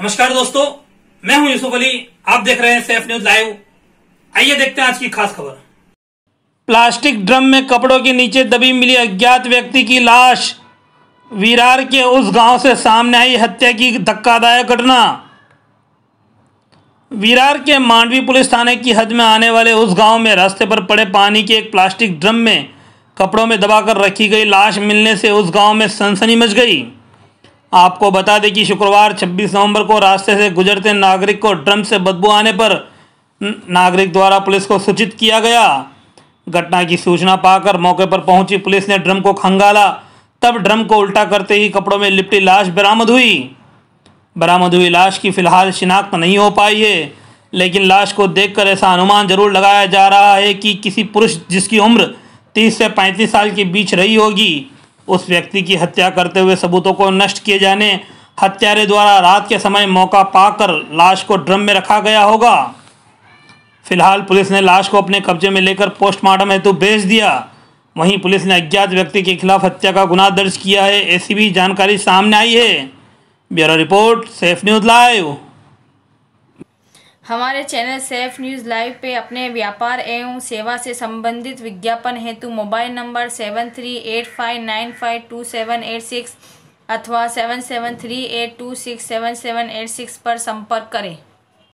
नमस्कार दोस्तों मैं हूं यूसुफ अली आप देख रहे हैं सेफ न्यूज लाइव आइए देखते हैं आज की खास खबर प्लास्टिक ड्रम में कपड़ों के नीचे दबी मिली अज्ञात व्यक्ति की लाश वीरार के उस गांव से सामने आई हत्या की धक्कादायक घटना विरार के मांडवी पुलिस थाने की हद में आने वाले उस गांव में रास्ते पर पड़े पानी के एक प्लास्टिक ड्रम में कपड़ों में दबाकर रखी गई लाश मिलने से उस गांव में सनसनी मच गई आपको बता दें कि शुक्रवार 26 नवंबर को रास्ते से गुजरते नागरिक को ड्रम से बदबू आने पर नागरिक द्वारा पुलिस को सूचित किया गया घटना की सूचना पाकर मौके पर पहुंची पुलिस ने ड्रम को खंगाला तब ड्रम को उल्टा करते ही कपड़ों में लिपटी लाश बरामद हुई बरामद हुई लाश की फिलहाल शिनाख्त नहीं हो पाई है लेकिन लाश को देख ऐसा अनुमान जरूर लगाया जा रहा है कि किसी पुरुष जिसकी उम्र तीस से पैंतीस साल के बीच रही होगी उस व्यक्ति की हत्या करते हुए सबूतों को नष्ट किए जाने हत्यारे द्वारा रात के समय मौका पाकर लाश को ड्रम में रखा गया होगा फिलहाल पुलिस ने लाश को अपने कब्जे में लेकर पोस्टमार्टम हेतु भेज दिया वहीं पुलिस ने अज्ञात व्यक्ति के खिलाफ हत्या का गुना दर्ज किया है ऐसी भी जानकारी सामने आई है bureau report safe news live हमारे चैनल सेफ न्यूज़ लाइव पे अपने व्यापार एवं सेवा से संबंधित विज्ञापन हेतु mobile number seven three eight five nine five two seven eight six अथवा seven seven three eight two six seven seven eight six पर संपर्क करें